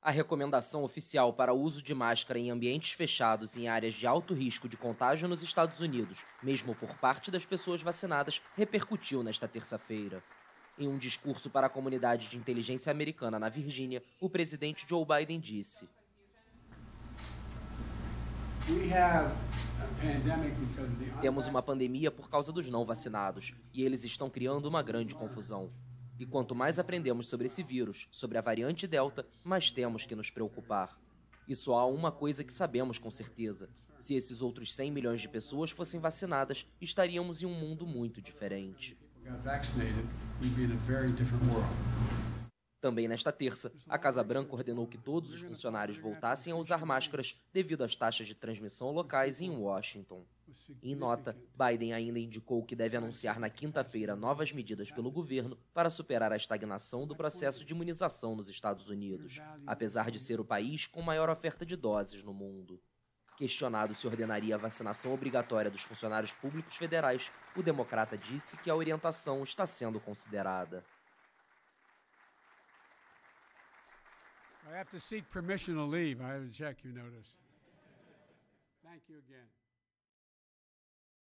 A recomendação oficial para o uso de máscara em ambientes fechados em áreas de alto risco de contágio nos Estados Unidos, mesmo por parte das pessoas vacinadas, repercutiu nesta terça-feira. Em um discurso para a comunidade de inteligência americana na Virgínia, o presidente Joe Biden disse: Temos uma pandemia por causa dos não vacinados, e eles estão criando uma grande confusão. E quanto mais aprendemos sobre esse vírus, sobre a variante Delta, mais temos que nos preocupar. E só há uma coisa que sabemos com certeza: se esses outros 100 milhões de pessoas fossem vacinadas, estaríamos em um mundo muito diferente. Também nesta terça, a Casa Branca ordenou que todos os funcionários voltassem a usar máscaras devido às taxas de transmissão locais em Washington. Em nota, é Biden ainda indicou que deve anunciar na quinta-feira novas medidas pelo governo para superar a estagnação do processo de imunização nos Estados Unidos, apesar de ser o país com maior oferta de doses no mundo. Questionado se ordenaria a vacinação obrigatória dos funcionários públicos federais, o democrata disse que a orientação está sendo considerada. I have to seek permission to leave. I have to check, you notice. Thank you again.